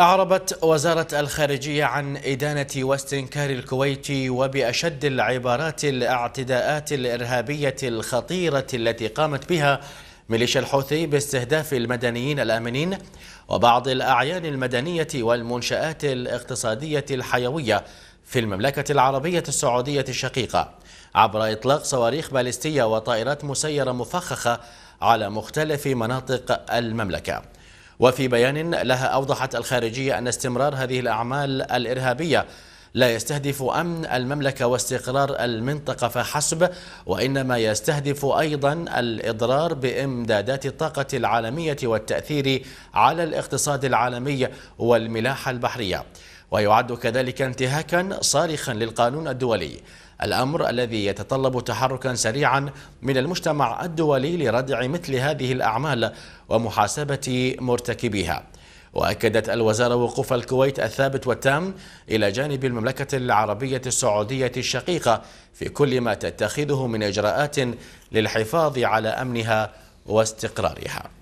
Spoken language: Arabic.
أعربت وزارة الخارجية عن إدانة واستنكار الكويت وبأشد العبارات الاعتداءات الإرهابية الخطيرة التي قامت بها ميليشيا الحوثي باستهداف المدنيين الآمنين وبعض الأعيان المدنية والمنشآت الاقتصادية الحيوية في المملكة العربية السعودية الشقيقة عبر إطلاق صواريخ باليستية وطائرات مسيرة مفخخة على مختلف مناطق المملكة وفي بيان لها أوضحت الخارجية أن استمرار هذه الأعمال الإرهابية لا يستهدف أمن المملكة واستقرار المنطقة فحسب وإنما يستهدف أيضا الإضرار بإمدادات الطاقة العالمية والتأثير على الاقتصاد العالمي والملاحة البحرية ويعد كذلك انتهاكا صارخا للقانون الدولي الأمر الذي يتطلب تحركا سريعا من المجتمع الدولي لردع مثل هذه الأعمال ومحاسبة مرتكبيها وأكدت الوزارة وقوف الكويت الثابت والتام إلى جانب المملكة العربية السعودية الشقيقة في كل ما تتخذه من إجراءات للحفاظ على أمنها واستقرارها